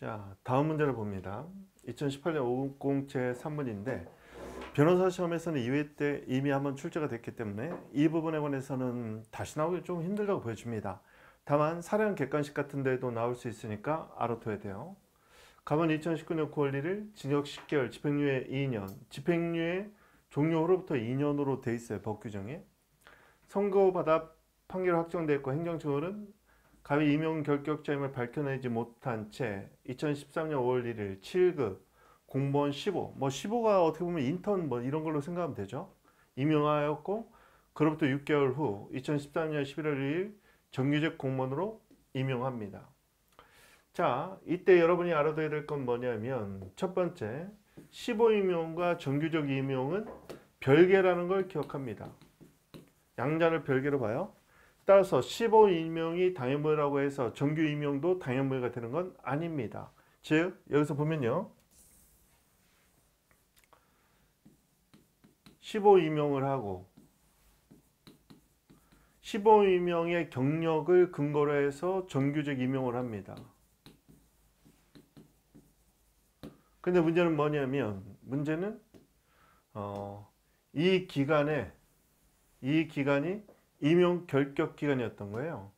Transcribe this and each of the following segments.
자, 다음 문제를 봅니다. 2018년 5 0공채 3문인데 변호사 시험에서는 2회 때 이미 한번 출제가 됐기 때문에 이 부분에 관해서는 다시 나오기 좀 힘들다고 보여집니다. 다만 사량 객관식 같은 데도 나올 수 있으니까 알아둬야 돼요. 가만 2019년 9월 1일 징역 10개월 집행유예 2년 집행유예 종료로부터 2년으로 돼 있어요. 법 규정에. 선고받아 판결 확정됐고 행정처분은 가위 임용 결격자임을 밝혀내지 못한 채 2013년 5월 1일 7급 공무원 15, 뭐 15가 어떻게 보면 인턴 뭐 이런 걸로 생각하면 되죠. 임용하였고 그로부터 6개월 후 2013년 11월 1일 정규직 공무원으로 임용합니다. 자, 이때 여러분이 알아둬야 될 건 뭐냐면 첫 번째, 15임용과 정규직 임용은 별개라는 걸 기억합니다. 양자를 별개로 봐요. 따라서 1 5임명이당연무효라고 해서 정규 임명도당연무효가 되는 건 아닙니다. 즉 여기서 보면요. 15임용을 하고 15임용의 경력을 근거로 해서 정규직 임용을 합니다. 근데 문제는 뭐냐면 문제는 어, 이 기간에 이 기간이 임용 결격 기간이었던 거예요.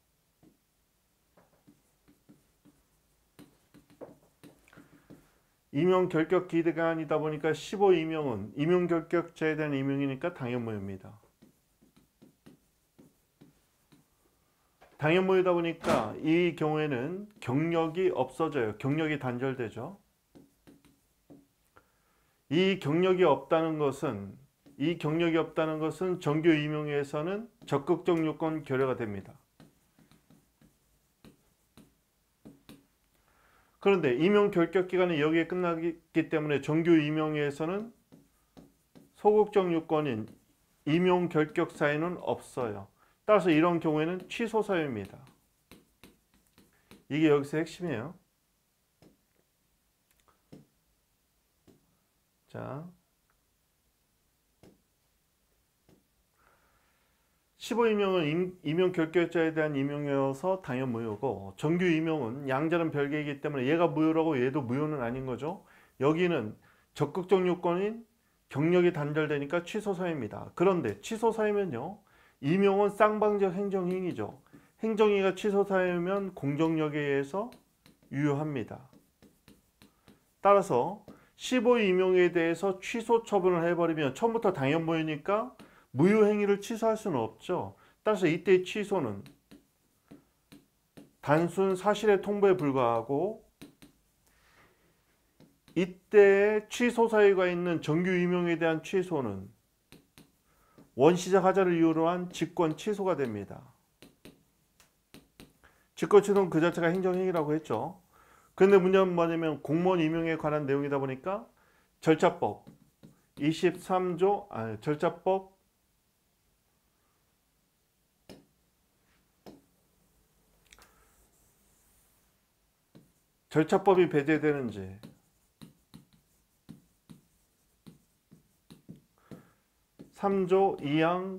임용 결격 기간이다 보니까 15 임용은 임용 결격자에 대한 임용이니까 당연무효입니다. 당연무효다 보니까 이 경우에는 경력이 없어져요. 경력이 단절되죠. 이 경력이 없다는 것은 이 경력이 없다는 것은 정규 임용에서는 적극적 요건 결여가 됩니다. 그런데 임용 결격 기간이 여기에 끝나기 때문에 정규 임용에서는 소극적 요건인 임용 결격 사유는 없어요. 따라서 이런 경우에는 취소 사유입니다. 이게 여기서 핵심이에요. 자, 15임용은 임, 임용 결격자에 대한 임용이어서 당연 무효고 어, 정규 임용은 양자는 별개이기 때문에 얘가 무효라고 얘도 무효는 아닌 거죠. 여기는 적극적 요건인 경력이 단절되니까 취소사입니다 그런데 취소사유면요. 임용은 쌍방적 행정행위죠. 행정행위가 취소사유면 공정력에 의해서 유효합니다. 따라서 15 임용에 대해서 취소 처분을 해버리면 처음부터 당연무효니까 무효행위를 취소할 수는 없죠. 따라서 이때 취소는 단순 사실의 통보에 불과하고 이때 취소 사유가 있는 정규 임용에 대한 취소는 원시적 하자를 이유로 한 직권 취소가 됩니다. 직권 취소는 그 자체가 행정행위라고 했죠. 근데 문제는 뭐냐면 공무원 임용에 관한 내용이다 보니까 절차법 23조 아니 절차법 절차법이 배제되는지 3조2항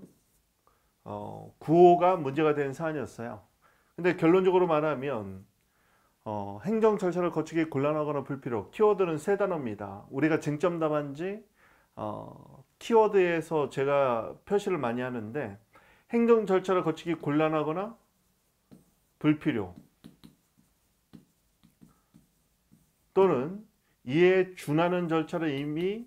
어, 9호가 문제가 된 사안이었어요. 근데 결론적으로 말하면 어, 행정 절차를 거치기 곤란하거나 불필요 키워드는 세 단어입니다. 우리가 쟁점 답안지 어, 키워드에서 제가 표시를 많이 하는데 행정 절차를 거치기 곤란하거나 불필요 또는 이에 준하는 절차를 이미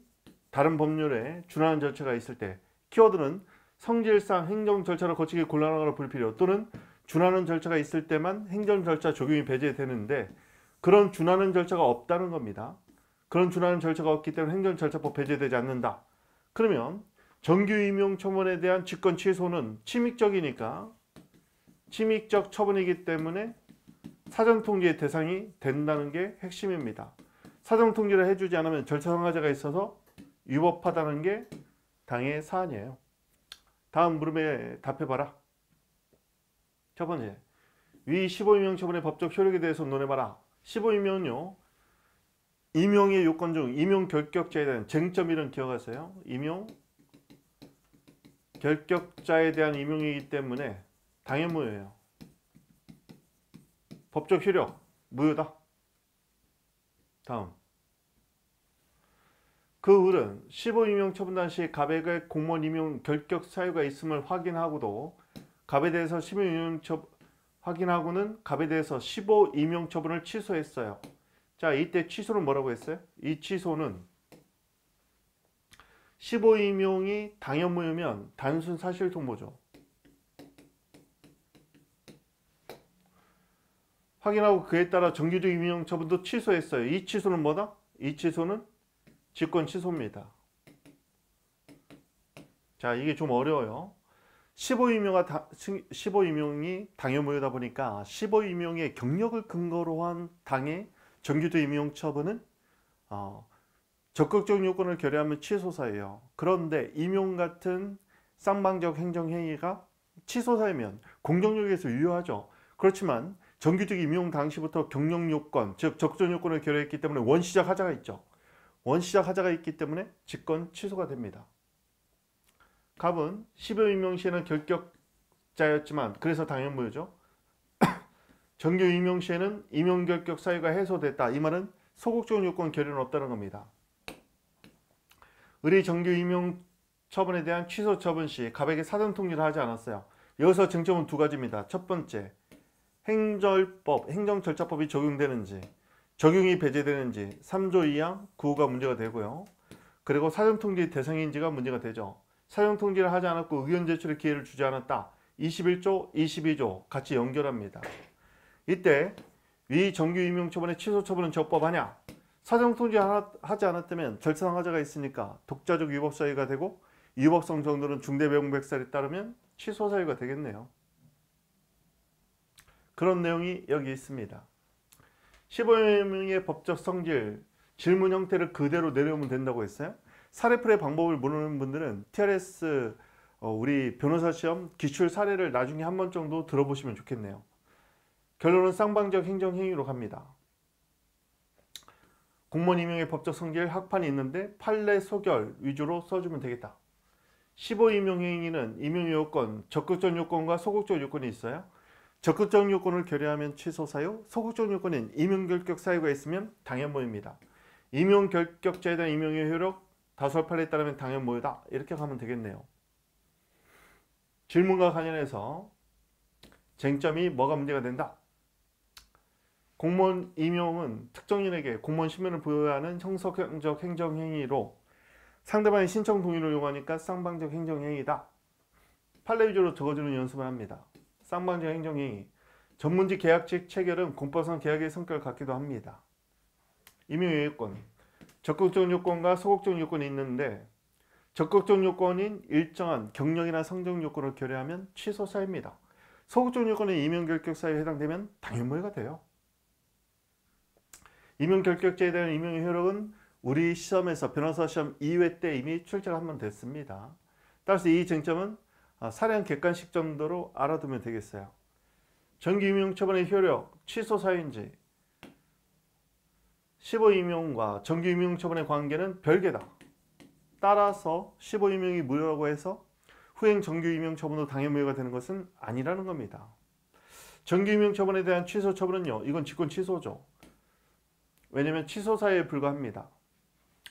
다른 법률에 준하는 절차가 있을 때 키워드는 성질상 행정 절차를 거치기 곤란한거나 불필요 또는 준하는 절차가 있을 때만 행정 절차 적용이 배제되는데 그런 준하는 절차가 없다는 겁니다. 그런 준하는 절차가 없기 때문에 행정 절차법 배제되지 않는다. 그러면 정규 임용 처분에 대한 직권 취소는 침익적이니까 침익적 처분이기 때문에 사전 통지의 대상이 된다는 게 핵심입니다. 사전 통지를 해주지 않으면 절차 상하자가 있어서 위법하다는 게 당의 사안이에요. 다음 물음에 답해봐라. 첫 번째, 위 15임명 처분의 법적 효력에 대해서 논해봐라. 15임명은요. 임용의 요건 중 임용 결격자에 대한 쟁점이란 기억하세요. 임용 결격자에 대한 임용이기 때문에 당연무효예요. 법적 효력 무효다. 다음 그 을은 15임용 처분단 시 갑에게 공무원 임용 결격 사유가 있음을 확인하고도 갑에 대해서 15임용 처 확인하고는 갑에 대해서 15임용 처분을 취소했어요. 자 이때 취소는 뭐라고 했어요? 이 취소는 15임용이 당연무효면 단순 사실 통보죠. 확인하고 그에 따라 정규직 임용 처분도 취소했어요. 이 취소는 뭐다? 이 취소는 직권 취소입니다. 자, 이게 좀 어려워요. 15임용이, 15임용이 당요무효다 보니까 15임용의 경력을 근거로 한 당의 정규직 임용 처분은 어, 적극적 요건을 결여하면 취소사예요. 그런데 임용 같은 쌍방적 행정행위가 취소사이면 공정력에서 유효하죠. 그렇지만 정규직 임용 당시부터 경력 요건, 즉 적정 요건을 결여했기 때문에 원시적 하자가 있죠. 원시적 하자가 있기 때문에 직권 취소가 됩니다. 갑은 10여 임용 시에는 결격자였지만 그래서 당연무효죠. 정규 임용 시에는 임용 결격 사유가 해소됐다. 이 말은 소극적 요건 결여는 없다는 겁니다. 을의 정규 임용 처분에 대한 취소 처분 시 갑에게 사전 통지를 하지 않았어요. 여기서 쟁점은 두 가지입니다. 첫 번째, 행절법, 행정절차법이 적용되는지 적용이 배제되는지 3조 2항9호가 문제가 되고요. 그리고 사정통지 대상인지가 문제가 되죠. 사정통지를 하지 않았고 의견 제출의 기회를 주지 않았다. 21조, 22조 같이 연결합니다. 이때 위 정규 임용 처분의 취소 처분은 적법하냐? 사정통지 하지 않았다면 절차상하자가 있으니까 독자적 위법 사유가 되고 위법성 정도는 중대병백살에 따르면 취소 사유가 되겠네요. 그런 내용이 여기 있습니다. 15명의 법적 성질, 질문 형태를 그대로 내려오면 된다고 했어요. 사례풀의 방법을 모르는 분들은 TRS 어, 우리 변호사 시험 기출 사례를 나중에 한 번 정도 들어보시면 좋겠네요. 결론은 쌍방적 행정행위로 갑니다. 공무원 임용의 법적 성질 학판이 있는데 판례 소결 위주로 써주면 되겠다. 15임용행위는 임용요건, 적극적 요건과 소극적 요건이 있어요. 적극적 요건을 결여하면 취소 사유, 소극적 요건인 임용결격 사유가 있으면 당연 모입니다. 임용결격자에 대한 임용의 효력, 다설팔에 따르면 당연 모이다. 이렇게 가면 되겠네요. 질문과 관련해서 쟁점이 뭐가 문제가 된다? 공무원 임용은 특정인에게 공무원 신분을 부여하는 형석적 행정행위로 상대방의 신청 동의를 요구하니까 쌍방적 행정행위다. 판례 위주로 적어주는 연습을 합니다. 쌍방정 행정이 전문직 계약직 체결은 공포성 계약의 성격을 갖기도 합니다. 임용요건 적극적 요건과 소극적 요건이 있는데 적극적 요건인 일정한 경력이나 성적 요건을 결여하면 취소 사입니다 소극적 요건은 임용 결격 사에 해당되면 당연무효가 돼요. 임용 결격제에 대한 임용의 효력은 우리 시험에서 변호사 시험 2회 때 이미 출제가 한번 됐습니다. 따라서 이 쟁점은 아, 사량 객관식 정도로 알아두면 되겠어요. 정기임용처분의 효력, 취소 사유인지 15임용과 정기임용처분의 관계는 별개다. 따라서 15임용이 무효라고 해서 후행 정규임용처분도 당해무효가 되는 것은 아니라는 겁니다. 정규임용처분에 대한 취소 처분은요. 이건 직권 취소죠. 왜냐하면 취소 사유에 불과합니다.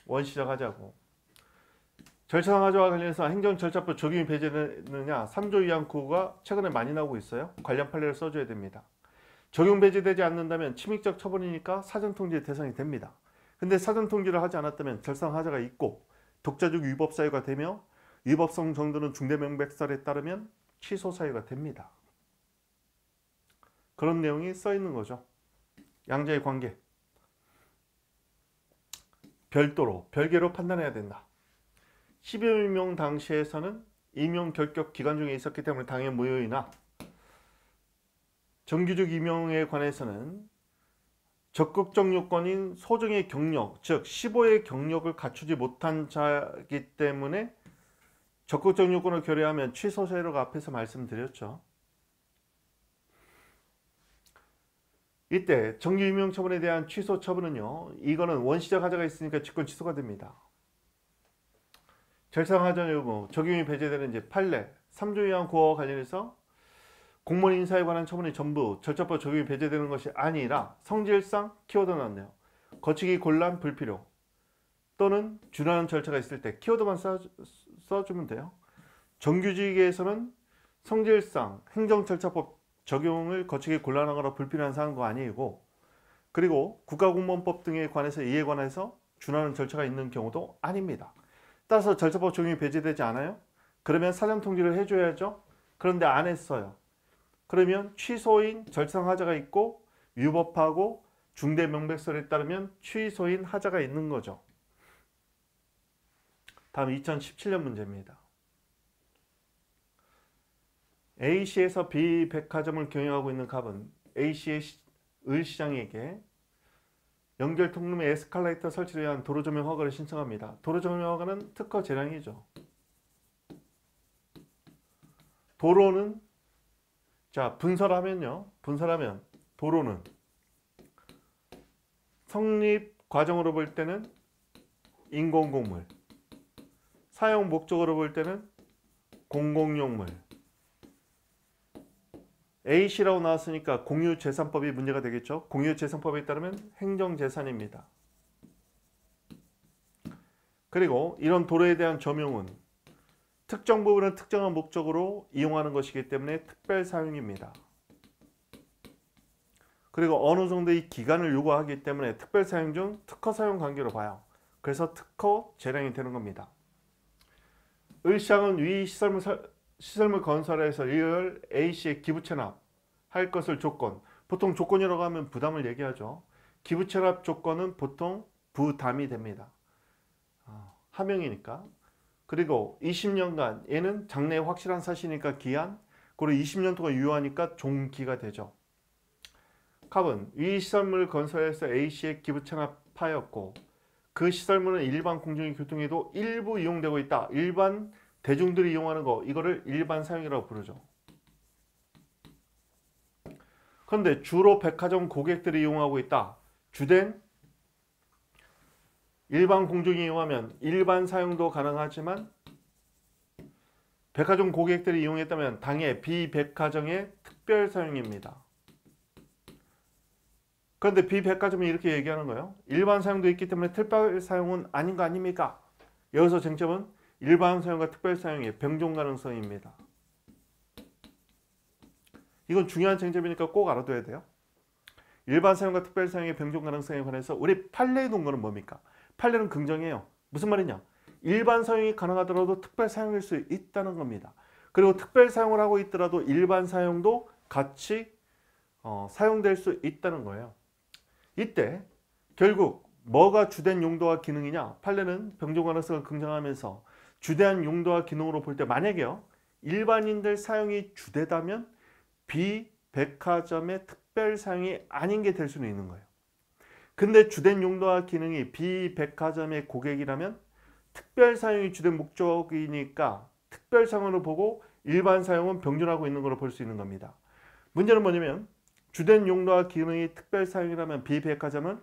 원시적 하자고. 절차 하화와 관련해서 행정 절차법 적용이 배제되느냐 3조 위안호가 최근에 많이 나오고 있어요. 관련 판례를 써줘야 됩니다. 적용 배제되지 않는다면 침입적 처분이니까 사전 통지의 대상이 됩니다. 근데 사전 통지를 하지 않았다면 절상하자가 있고 독자적 위법 사유가 되며 위법성 정도는 중대명백살에 따르면 취소 사유가 됩니다. 그런 내용이 써 있는 거죠. 양자의 관계 별도로 별개로 판단해야 된다. 10여 명 당시에서는 임용 결격 기간 중에 있었기 때문에 당의 무효이나 정규직 임용에 관해서는 적극적 요건인 소정의 경력, 즉 15의 경력을 갖추지 못한 자이기 때문에 적극적 요건을 결의하면 취소 세가 앞에서 말씀드렸죠. 이때 정규 임용 처분에 대한 취소 처분은요. 이거는 원시적 하자가 있으니까 직권 취소가 됩니다. 절상하전는요 뭐 적용이 배제되는 이제 판례, 3조 이하 고와 관련해서 공무원 인사에 관한 처분이 전부 절차법 적용이 배제되는 것이 아니라 성질상 키워드 나왔네요. 거치기 곤란 불필요 또는 준하는 절차가 있을 때 키워드만 써, 써주면 돼요. 정규직에서는 성질상 행정절차법 적용을 거치기 곤란하거나 불필요한 사항도 아니고 그리고 국가공무원법 등에 관해서 이에 관해서 준하는 절차가 있는 경우도 아닙니다. 따라서 절차법 적용이 배제되지 않아요? 그러면 사전 통지를 해줘야죠. 그런데 안 했어요. 그러면 취소인 절상하자가 있고 위법하고 중대명백설에 따르면 취소인 하자가 있는 거죠. 다음 2017년 문제입니다. A씨에서 B백화점을 경영하고 있는 갑은 A씨의 을시장에게 연결 통로의 에스컬레이터 설치를 위한 도로 조명 허가를 신청합니다. 도로 조명 허가는 특허 재량이죠. 도로는 자 분설하면요. 분설하면 도로는 성립 과정으로 볼 때는 인공공물 사용 목적으로 볼 때는 공공용물 A씨라고 나왔으니까 공유재산법이 문제가 되겠죠. 공유재산법에 따르면 행정재산입니다. 그리고 이런 도로에 대한 점용은 특정 부분은 특정한 목적으로 이용하는 것이기 때문에 특별 사용입니다. 그리고 어느 정도 의 기간을 요구하기 때문에 특별 사용 중 특허 사용 관계로 봐요. 그래서 특허 재량이 되는 겁니다. 의시장은위 시설물 설 시설물 건설에서 이을 A씨의 기부 체납 할 것을 조건 보통 조건이라고 하면 부담을 얘기하죠. 기부 체납 조건은 보통 부담이 됩니다. 어, 하명이니까. 그리고 20년간 얘는 장래에 확실한 사실이니까 기한 그리고 20년 동안 유효하니까 종기가 되죠. 갑은 이 시설물 건설에서 A씨의 기부 체납하였고 그 시설물은 일반 공중의 교통에도 일부 이용되고 있다. 일반 대중들이 이용하는 거 이거를 일반 사용이라고 부르죠. 그런데 주로 백화점 고객들이 이용하고 있다. 주된 일반 공중이 이용하면 일반 사용도 가능하지만 백화점 고객들이 이용했다면 당해 비백화점의 특별 사용입니다. 그런데 비백화점이 이렇게 얘기하는 거예요. 일반 사용도 있기 때문에 특별 사용은 아닌 거 아닙니까? 여기서 쟁점은 일반 사용과 특별 사용의 병종 가능성입니다. 이건 중요한 쟁점이니까 꼭 알아둬야 돼요. 일반 사용과 특별 사용의 변경 가능성에 관해서 우리 판례에 놓은 거는 뭡니까? 판례는 긍정이에요. 무슨 말이냐? 일반 사용이 가능하더라도 특별 사용일 수 있다는 겁니다. 그리고 특별 사용을 하고 있더라도 일반 사용도 같이 어, 사용될 수 있다는 거예요. 이때 결국 뭐가 주된 용도와 기능이냐? 판례는 변종 가능성을 긍정하면서 주된 용도와 기능으로 볼 때 만약에요. 일반인들 사용이 주되다면 비백화점의 특별 사용이 아닌 게 될 수는 있는 거예요. 근데 주된 용도와 기능이 비백화점의 고객이라면 특별 사용이 주된 목적이니까 특별 사용으로 보고 일반 사용은 병존하고 있는 걸로 볼 수 있는 겁니다. 문제는 뭐냐면 주된 용도와 기능이 특별 사용이라면 비백화점은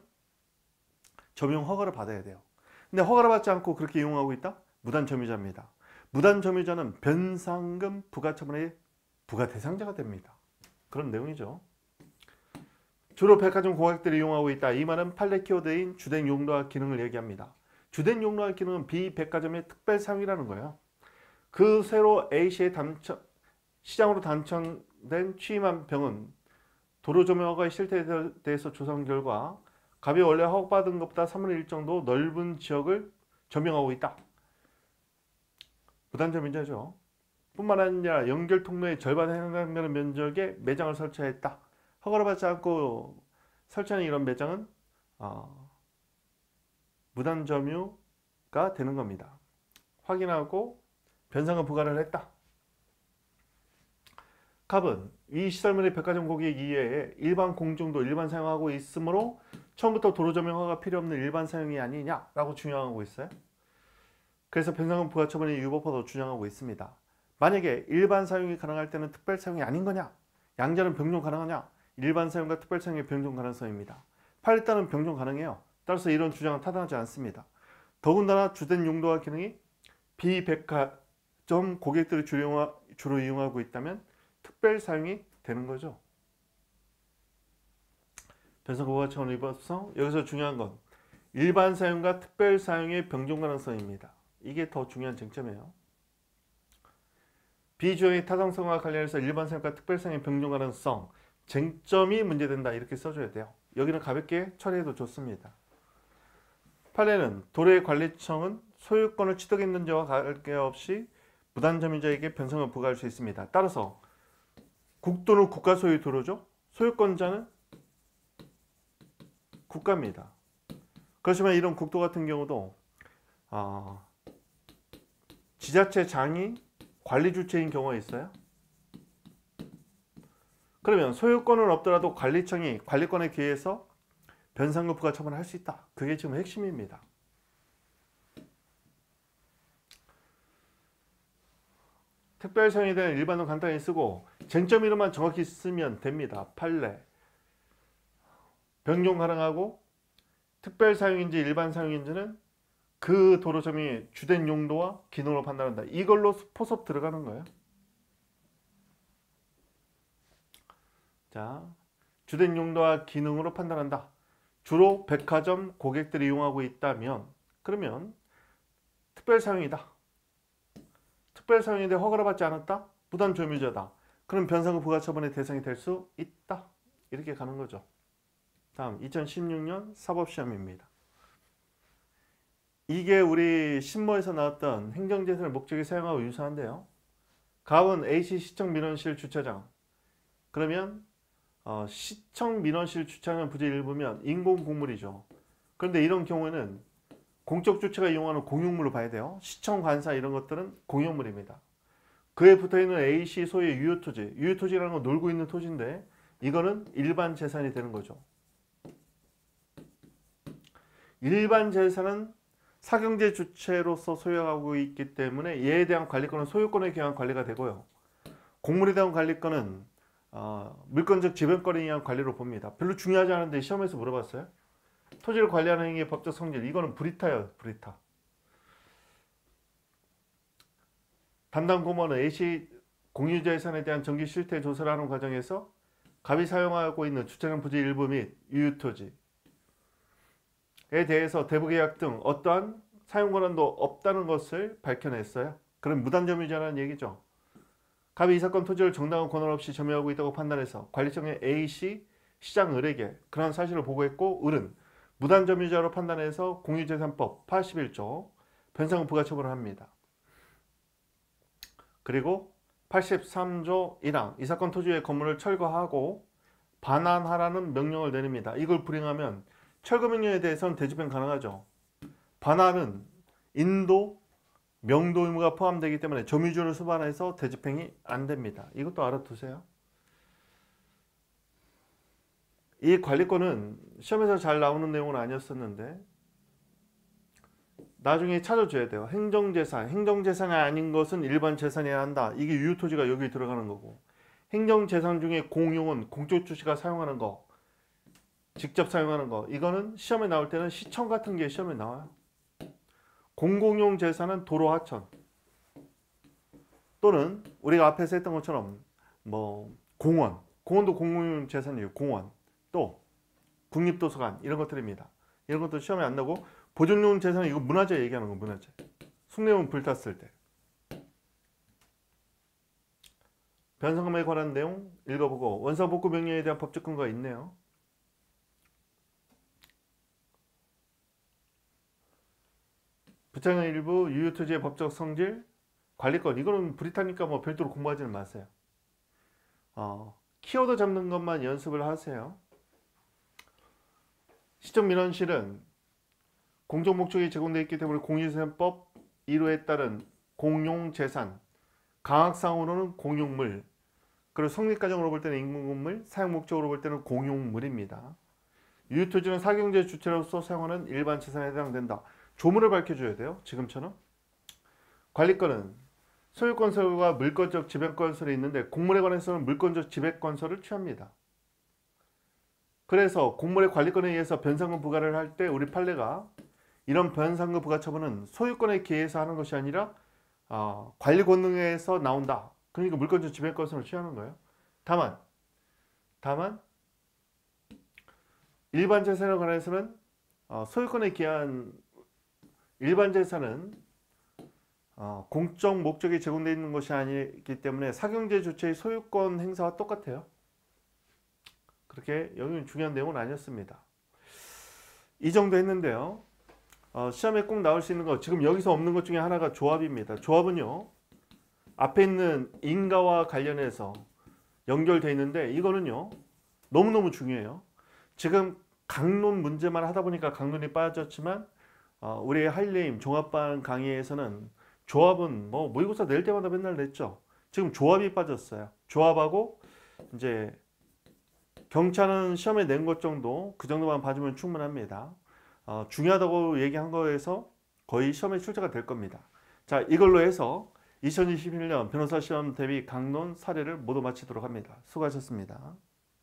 점용 허가를 받아야 돼요. 근데 허가를 받지 않고 그렇게 이용하고 있다? 무단점유자입니다. 무단점유자는 변상금 부과처분의 부과 대상자가 됩니다. 그런 내용이죠. 주로 백화점 고객들이 이용하고 있다. 이 말은 판례 키워드인 주된 용도와 기능을 얘기합니다. 주된 용도와 기능은 B 백화점의 특별 사용이라는 거예요. 그 새로 A씨의 당첨, 시장으로 당첨된 취임한 병은 도로조명허가 실태에 대해서 조사한 결과 갑이 원래 허가받은 것보다 3분의 1 정도 넓은 지역을 점용하고 있다. 부담자 면제죠. 뿐만 아니라 연결 통로의 절반 해당되는 면적에 매장을 설치했다. 허가를 받지 않고 설치하는 이런 매장은 어, 무단 점유가 되는 겁니다. 확인하고 변상금 부과를 했다. 갑은 이 시설물의 백화점 고객 이외에 일반 공중도 일반 사용하고 있으므로 처음부터 도로 점용 허가 필요 없는 일반 사용이 아니냐라고 중요하고 있어요. 그래서 변상금 부과처분이 유법포도 주장하고 있습니다. 만약에 일반 사용이 가능할 때는 특별 사용이 아닌 거냐? 양자는 병존 가능하냐? 일반 사용과 특별 사용의 병존 가능성입니다. 팔에 따른 병존 가능해요. 따라서 이런 주장은 타당하지 않습니다. 더군다나 주된 용도와 기능이 비백화점 고객들이 주로 이용하고 있다면 특별 사용이 되는 거죠. 변상고가 차원 위법성 여기서 중요한 건 일반 사용과 특별 사용의 병존 가능성입니다. 이게 더 중요한 쟁점이에요. 비주의 타당성과 관련해서 일반성과 특별성의 병존 가능성, 쟁점이 문제된다 이렇게 써줘야 돼요. 여기는 가볍게 처리해도 좋습니다. 8에는 도래관리청은 소유권을 취득했는 지와 관계없이 무단점유자에게 변성을 부과할 수 있습니다. 따라서 국도는 국가 소유 도로죠. 소유권자는 국가입니다. 그렇지만 이런 국도 같은 경우도 어, 지자체 장이 관리 주체인 경우가 있어요? 그러면 소유권은 없더라도 관리청이 관리권에 기해서 변상금 부과 처분을 할수 있다. 그게 지금 핵심입니다. 특별사에 대한 일반은 간단히 쓰고 쟁점 이름만 정확히 쓰면 됩니다. 판례 변경 가능하고 특별사용인지 일반사용인지는 그 도로점이 주된 용도와 기능으로 판단한다. 이걸로 포섭 들어가는 거예요. 자, 주된 용도와 기능으로 판단한다. 주로 백화점 고객들이 이용하고 있다면 그러면 특별 사용이다. 특별 사용인데 허가를 받지 않았다. 부담 조미제다. 그럼 변상금 부과처분의 대상이 될 수 있다. 이렇게 가는 거죠. 다음 2016년 사법시험입니다. 이게 우리 신모에서 나왔던 행정재산을 목적에 사용하고 유사한데요. 갑은 A시 시청 민원실 주차장. 그러면 어, 시청 민원실 주차장 부재 일부면 인공 공물이죠. 그런데 이런 경우에는 공적 주체가 이용하는 공용물로 봐야 돼요. 시청 관사 이런 것들은 공용물입니다. 그에 붙어있는 A시 소유의 유효토지. 유효토지라는 건 놀고 있는 토지인데 이거는 일반 재산이 되는 거죠. 일반 재산은 사경제 주체로서 소유하고 있기 때문에 얘에 대한 관리권은 소유권에 대한 관리가 되고요. 공물에 대한 관리권은 어, 물권적 지배권에 의한 관리로 봅니다. 별로 중요하지 않은데 시험에서 물어봤어요. 토지를 관리하는 행위의 법적 성질 이거는 브리타예요. 브리타. 담당 공무원 A씨 공유자 예산에 대한 정기 실태 조사를 하는 과정에서 갑이 사용하고 있는 주차장 부지 일부 및 유휴토지 에 대해서 대부계약 등 어떠한 사용 권한도 없다는 것을 밝혀냈어요. 그럼 무단점유자라는 얘기죠. 갑이 이 사건 토지를 정당한 권한 없이 점유하고 있다고 판단해서 관리청의 A씨 시장 을에게 그런 사실을 보고했고 을은 무단점유자로 판단해서 공유재산법 81조 변상 부가처분을 합니다. 그리고 83조 1항 이 사건 토지의 건물을 철거하고 반환하라는 명령을 내립니다. 이걸 불행하면 철거 명령에 대해서는 대집행 가능하죠. 반환은 인도, 명도 의무가 포함되기 때문에 점유주를 수반해서 대집행이 안 됩니다. 이것도 알아두세요. 이 관리권은 시험에서 잘 나오는 내용은 아니었었는데 나중에 찾아줘야 돼요. 행정재산, 행정재산이 아닌 것은 일반 재산이어야 한다. 이게 유효토지가 여기 들어가는 거고 행정재산 중에 공용은 공적 주시가 사용하는 거 직접 사용하는 거 이거는 시험에 나올 때는 시청 같은 게 시험에 나와요. 공공용 재산은 도로 하천 또는 우리가 앞에서 했던 것처럼 뭐 공원 공원도 공공용 재산이에요. 공원 또 국립도서관 이런 것들입니다. 이런 것도 시험에 안 나고 보존용 재산은 이거 문화재 얘기하는 거 문화재 숭례문 불탔을 때 변성금에 관한 내용 읽어보고 원사복구 명령에 대한 법적 근거가 있네요. 부장의 일부, 유효투지의 법적 성질, 관리권 이거는 브리타니까 뭐 별도로 공부하지는 마세요. 어, 키워드 잡는 것만 연습을 하세요. 시정 민원실은 공적 목적이 제공되어 있기 때문에 공유재산법 1호에 따른 공용재산, 강학상으로는 공용물, 그리고 성립과정으로 볼 때는 인공물, 사용 목적으로 볼 때는 공용물입니다. 유효토지는 사경제 주체로서 사용하는 일반 재산에 해당된다. 조문을 밝혀줘야 돼요. 지금처럼. 관리권은 소유건설과 물건적 지배건설이 있는데 공물에 관해서는 물건적 지배건설을 취합니다. 그래서 공물의 관리권에 의해서 변상금 부과를 할 때 우리 판례가 이런 변상금 부과 처분은 소유권에 기해서 하는 것이 아니라 어, 관리 권능에서 나온다. 그러니까 물건적 지배권을 취하는 거예요. 다만 다만 일반 재산에 관해서는 어, 소유권에 기한 일반 재산은 어, 공적 목적이 제공되어 있는 것이 아니기 때문에 사경제 주체의 소유권 행사와 똑같아요. 그렇게 여기는 중요한 내용은 아니었습니다. 이 정도 했는데요. 어, 시험에 꼭 나올 수 있는 거 지금 여기서 없는 것 중에 하나가 조합입니다. 조합은요. 앞에 있는 인가와 관련해서 연결되어 있는데 이거는요. 너무너무 중요해요. 지금 강론 문제만 하다 보니까 강론이 빠졌지만 어, 우리 한림 종합반 강의에서는 조합은 뭐 모의고사 낼 때마다 맨날 냈죠. 지금 조합이 빠졌어요. 조합하고 이제 경찰은 시험에 낸 것 정도 그 정도만 봐주면 충분합니다. 어, 중요하다고 얘기한 거에서 거의 시험에 출제가 될 겁니다. 자 이걸로 해서 2021년 변호사 시험 대비 강론 사례를 모두 마치도록 합니다. 수고하셨습니다.